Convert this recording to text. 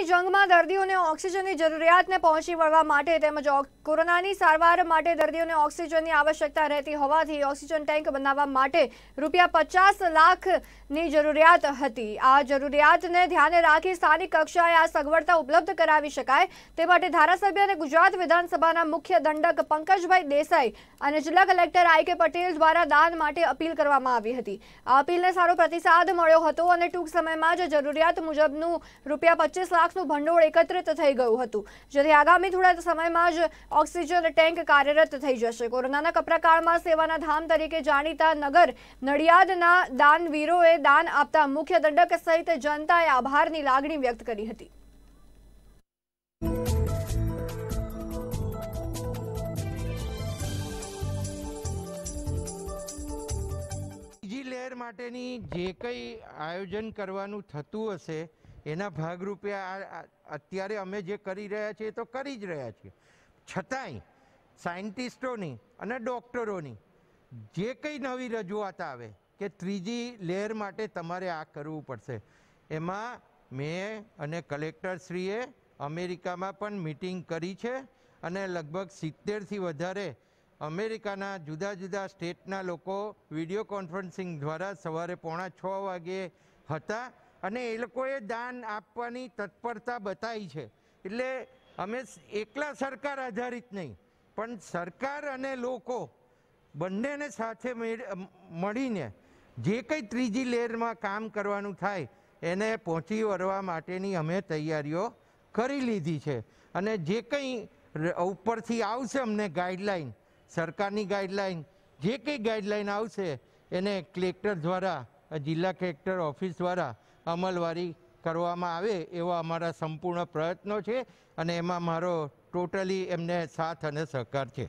કોરોનાની જંગમાં દર્દીઓને ઓક્સિજનની જરૂરિયાતને પહોંચી વળવા માટે તેમજ કોરોનાની સારવાર માટે દર્દીઓને ઓક્સિજનની આવશ્યકતા રહેતી હોવાથી ઓક્સિજન ટેન્ક બનાવવા માટે રૂપિયા પચાસ લાખની જરૂરિયાત હતી આ જરૂરિયાતને ધ્યાને રાખી સ્થાનિક કક્ષાએ આ સગવડતા ઉપલબ્ધ કરાવી શકાય તે માટે ધારાસભ્ય અને ગુજરાત વિધાનસભાના મુખ્ય દંડક પંકજભાઈ દેસાઈ અને જિલ્લા કલેક્ટર આઈ કે પટેલ દ્વારા દાન માટે અપીલ કરવામાં આવી હતી આ અપીલને સારો પ્રતિસાદ મળ્યો હતો અને ટૂંક સમયમાં જ જરૂરિયાત મુજબનું રૂપિયા પચીસ લાખ લાખનું ભંડોળ એકત્રિત થઈ ગયું હતું જેથી આગામી થોડા સમયમાં જ ઓક્સિજન ટેન્ક કાર્યરત થઈ જશે કોરોનાના કપરાકાળમાં સેવાના ધામ તરીકે જાણીતા નગર નડિયાદના દાનવીરોએ દાન આપતા મુખ્ય દંડક સહિત જનતાએ આભારની લાગણી વ્યક્ત કરી હતી માટેની જે કંઈ આયોજન કરવાનું થતું હશે એના ભાગરૂપે આ અત્યારે અમે જે કરી રહ્યા છીએ એ તો કરી જ રહ્યા છીએ છતાંય સાયન્ટિસ્ટોની અને ડૉક્ટરોની જે કંઈ નવી રજૂઆત આવે કે ત્રીજી લેયર માટે તમારે આ કરવું પડશે એમાં મેં અને કલેક્ટરશ્રીએ અમેરિકામાં પણ મિટિંગ કરી છે અને લગભગ સિત્તેરથી વધારે અમેરિકાના જુદા જુદા સ્ટેટના લોકો વિડીયો કોન્ફરન્સિંગ દ્વારા સવારે પોણા છ વાગે હતા અને એ લોકોએ દાન આપવાની તત્પરતા બતાવી છે એટલે અમે એકલા સરકાર આધારિત નહીં પણ સરકાર અને લોકો બંનેને સાથે મળીને જે કંઈ ત્રીજી લેરમાં કામ કરવાનું થાય એને પહોંચી વળવા માટેની અમે તૈયારીઓ કરી લીધી છે અને જે કંઈ ઉપરથી આવશે અમને ગાઈડલાઈન સરકારની ગાઈડલાઈન જે કંઈ ગાઈડલાઈન આવશે એને કલેક્ટર દ્વારા જિલ્લા કલેક્ટર ઓફિસ દ્વારા અમલવારી કરવામાં આવે એવા અમારા સંપૂર્ણ પ્રયત્નો છે અને એમાં મારો ટોટલી એમને સાથ અને સહકાર છે